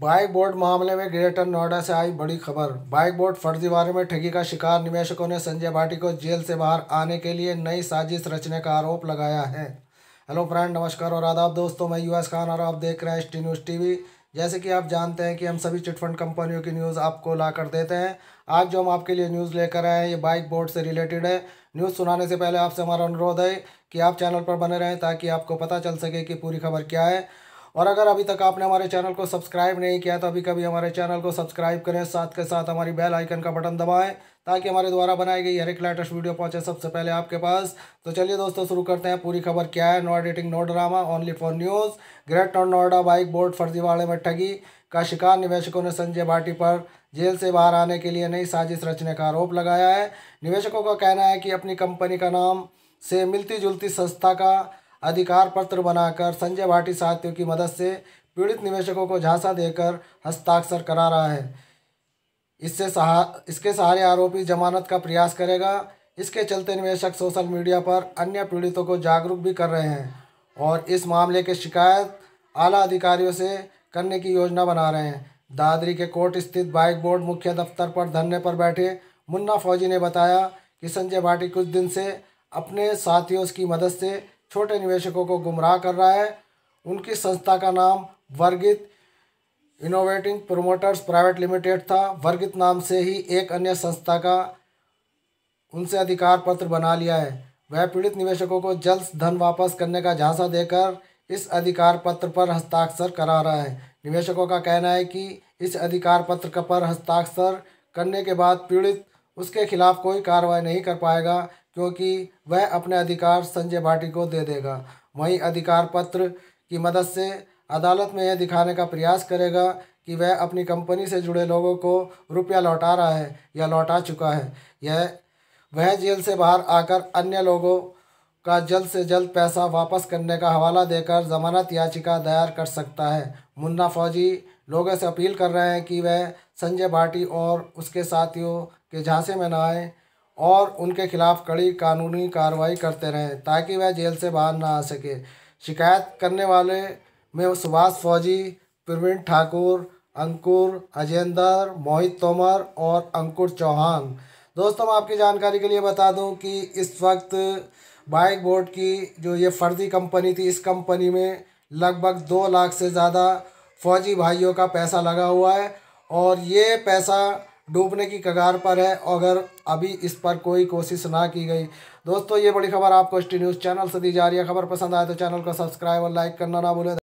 bike board मामले में greater Noida से आई बड़ी खबर बाइक बोर्ड फर्जीवाड़े में ठगी का शिकार निवेशकों ने संजय भाटी को जेल से बाहर आने के लिए नई साजिश रचने का आरोप लगाया है हेलो फ्रेंड नमस्कार और आदाब दोस्तों मैं यूएस खान और आप देख रहे हैं एस टी न्यूज़ टी जैसे कि आप जानते हैं कि हम सभी चिटफंड कंपनियों की न्यूज़ आपको ला कर देते हैं आज जो हम आपके लिए न्यूज़ लेकर आए हैं ये बाइक बोर्ड से रिलेटेड है न्यूज़ सुनाने से पहले आपसे हमारा अनुरोध है कि आप चैनल पर बने रहें ताकि आपको पता चल सके कि पूरी खबर क्या है और अगर अभी तक आपने हमारे चैनल को सब्सक्राइब नहीं किया तो अभी कभी हमारे चैनल को सब्सक्राइब करें साथ के साथ हमारी बेल आइकन का बटन दबाएं ताकि हमारे द्वारा बनाई गई हर एक लेटेस्ट वीडियो पहुंचे सबसे पहले आपके पास तो चलिए दोस्तों शुरू करते हैं पूरी खबर क्या है no editing no drama only for news great north Noida bike board फर्जीवाड़े में ठगी का शिकार निवेशकों ने संजय भाटी पर जेल से बाहर आने के लिए नई साजिश रचने का आरोप लगाया है निवेशकों का कहना है कि अपनी कंपनी का नाम से मिलती जुलती संस्था का अधिकार पत्र बनाकर संजय भाटी साथियों की मदद से पीड़ित निवेशकों को झांसा देकर हस्ताक्षर करा रहा है इससे सहा इसके सहारे आरोपी जमानत का प्रयास करेगा इसके चलते निवेशक सोशल मीडिया पर अन्य पीड़ितों को जागरूक भी कर रहे हैं और इस मामले के शिकायत आला अधिकारियों से करने की योजना बना रहे हैं दादरी के कोर्ट स्थित बाइक बोर्ड मुख्य दफ्तर पर धरने पर बैठे मुन्ना फौजी ने बताया कि संजय भाटी कुछ दिन से अपने साथियों की मदद से छोटे निवेशकों को गुमराह कर रहा है उनकी संस्था का नाम वर्गित इनोवेटिंग प्रोमोटर्स प्राइवेट लिमिटेड था वर्गित नाम से ही एक अन्य संस्था का उनसे अधिकार पत्र बना लिया है वह पीड़ित निवेशकों को जल्द धन वापस करने का झांसा देकर इस अधिकार पत्र पर हस्ताक्षर करा रहा है निवेशकों का कहना है कि इस अधिकार पत्र पर हस्ताक्षर करने के बाद पीड़ित उसके खिलाफ कोई कार्रवाई नहीं कर पाएगा क्योंकि वह अपने अधिकार संजय भाटी को दे देगा वहीं अधिकार पत्र की मदद से अदालत में यह दिखाने का प्रयास करेगा कि वह अपनी कंपनी से जुड़े लोगों को रुपया लौटा रहा है या लौटा चुका है यह वह जेल से बाहर आकर अन्य लोगों का जल्द से जल्द पैसा वापस करने का हवाला देकर जमानत याचिका दायर कर सकता है मुन्ना फौजी लोगों से अपील कर रहे हैं कि वह संजय भाटी और उसके साथियों के झांसे में न आए और उनके खिलाफ़ कड़ी कानूनी कार्रवाई करते रहें ताकि वह जेल से बाहर ना आ सके शिकायत करने वाले में सुभाष फौजी प्रवीण ठाकुर अंकुर अजेंदर मोहित तोमर और अंकुर चौहान दोस्तों मैं आपकी जानकारी के लिए बता दूं कि इस वक्त बाइक बोर्ड की जो ये फर्जी कंपनी थी इस कंपनी में लगभग दो लाख से ज़्यादा फौजी भाइयों का पैसा लगा हुआ है और ये पैसा डूबने की कगार पर है अगर अभी इस पर कोई कोशिश ना की गई दोस्तों ये बड़ी खबर आपको एस न्यूज़ चैनल से दी जा रही है खबर पसंद आए तो चैनल को सब्सक्राइब और लाइक करना ना भूलें